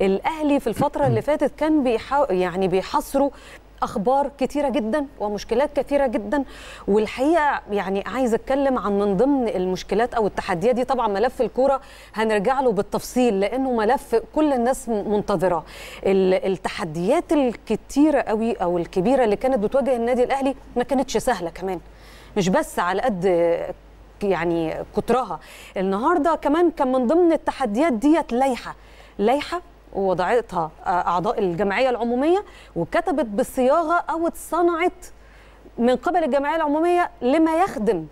الاهلي في الفتره اللي فاتت كان بيحا يعني بيحصروا اخبار كثيره جدا ومشكلات كثيره جدا والحقيقه يعني عايز اتكلم عن من ضمن المشكلات او التحديات دي طبعا ملف الكوره هنرجع له بالتفصيل لانه ملف كل الناس منتظراه التحديات الكثيره قوي او الكبيره اللي كانت بتواجه النادي الاهلي ما كانتش سهله كمان مش بس على قد يعني كترها النهارده كمان كان من ضمن التحديات ديت لائحه لائحه ووضعتها آه، اعضاء الجمعيه العموميه وكتبت بالصياغه او اتصنعت من قبل الجمعيه العموميه لما يخدم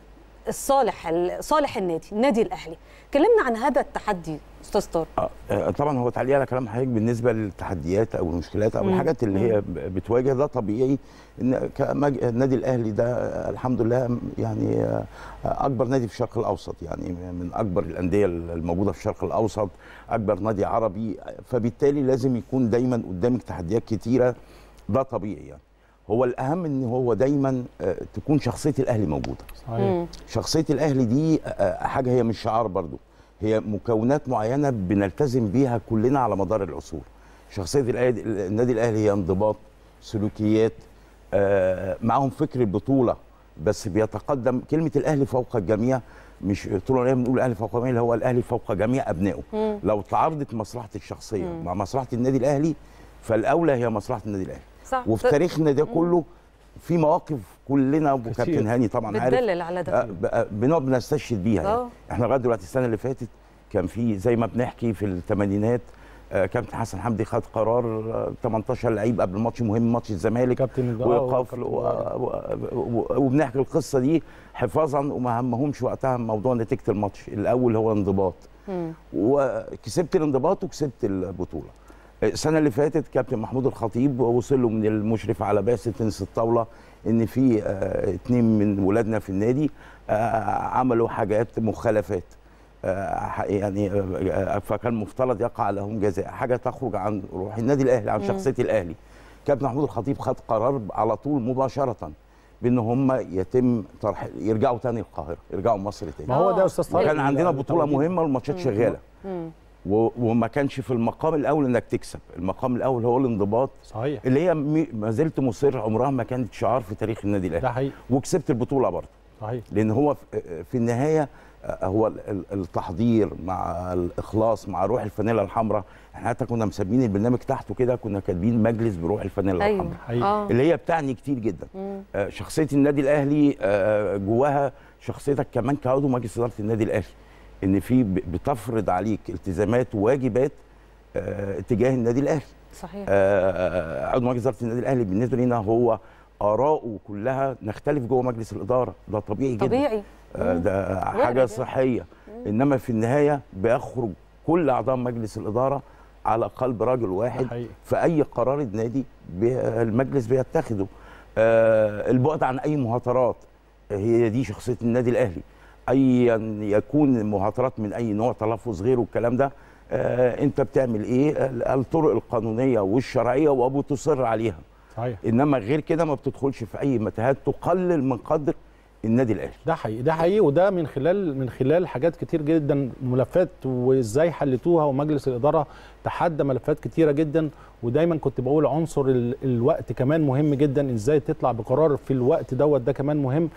الصالح صالح النادي النادي الاهلي كلمنا عن هذا التحدي استاذ طارق آه، آه، طبعا هو تعليق على كلام حضرتك بالنسبه للتحديات او المشكلات او الحاجات اللي هي بتواجه ده طبيعي ان النادي الاهلي ده الحمد لله يعني آه، اكبر نادي في الشرق الاوسط يعني من اكبر الانديه الموجوده في الشرق الاوسط اكبر نادي عربي فبالتالي لازم يكون دايما قدامك تحديات كتيره ده طبيعي يعني هو الاهم ان هو دايما تكون شخصيه الاهلي موجوده صحيح. شخصيه الاهلي دي حاجه هي مش شعار برضو هي مكونات معينه بنلتزم بيها كلنا على مدار العصور شخصيه النادي الاهلي هي انضباط سلوكيات آه، معاهم فكر البطوله بس بيتقدم كلمه الاهلي فوق الجميع مش طول الوقت بنقول الاهلي فوق الجميع اللي هو الاهلي فوق جميع ابنائه لو تعارضت مصلحتي الشخصيه مم. مع مصلحه النادي الاهلي فالاولى هي مصلحه النادي الاهلي صح. وفي تاريخنا ده كله في مواقف كلنا وكابتن هاني طبعا عارف بتدلل على ده آه، آه، بنقعد بنستشهد بيها يعني. اه. احنا لغايه دلوقتي السنه اللي فاتت كان في زي ما بنحكي في الثمانينات كابتن حسن حمدي خد قرار 18 لعيب قبل ماتش مهم ماتش الزمالك وقفل و... و... وبنحكي القصه دي حفاظا وما همهمش وقتها موضوع نتيجه الماتش الاول هو انضباط وكسبت الانضباط وكسبت البطوله السنه اللي فاتت كابتن محمود الخطيب وصل له من المشرف على بعثه تنس الطاوله ان في اثنين آه، من ولادنا في النادي آه، عملوا حاجات مخالفات آه، يعني فكان المفترض يقع لهم جزاء حاجه تخرج عن روح النادي الاهلي عن شخصيه الاهلي كابتن محمود الخطيب خد قرار على طول مباشره بان هم يتم طرح يرجعوا تاني القاهره يرجعوا مصر تاني ما هو ده يا استاذ طارق كان عندنا بطوله مهمه والماتشات شغاله وما كانش في المقام الاول انك تكسب المقام الاول هو الانضباط صحيح اللي هي ما زلت مصر عمرها ما كانت شعار في تاريخ النادي الاهلي ده حقيقي وكسبت البطوله برضه صحيح لان هو في النهايه آه، هو التحضير مع الاخلاص مع روح الفانيلا الحمراء احنا حتى كنا مسمين البرنامج تحته كده كنا كاتبين مجلس بروح الفانيلا أيوة. الحمراء أيوة. اللي هي بتعني كتير جدا مم. آه، شخصيه النادي الاهلي آه، جواها شخصيتك كمان كعضو مجلس اداره النادي الاهلي ان في بتفرض عليك التزامات وواجبات آه تجاه النادي الاهلي صحيح آه، آه، عضو مجلس اداره النادي الاهلي بالنسبه لنا هو اراءه كلها نختلف جوه مجلس الاداره ده طبيعي, طبيعي. جدا طبيعي آه، ده حاجه صحيه انما في النهايه بيخرج كل اعضاء مجلس الاداره على قلب رجل واحد في اي قرار النادي المجلس بيتخذه البعد عن اي مهاترات هي دي شخصيه النادي الاهلي ايا يكون مهاترات من اي نوع تلفظ غيره الكلام ده آه انت بتعمل ايه الطرق القانونيه والشرعيه وابو تصر عليها صحيح انما غير كده ما بتدخلش في اي متاهات تقلل من قدر النادي الاهلي ده حقيقي ده حقيقي وده من خلال من خلال حاجات كتير جدا ملفات وازاي حلتوها ومجلس الاداره تحدى ملفات كتيره جدا ودايما كنت بقول عنصر الوقت كمان مهم جدا ازاي تطلع بقرار في الوقت دوت ده كمان مهم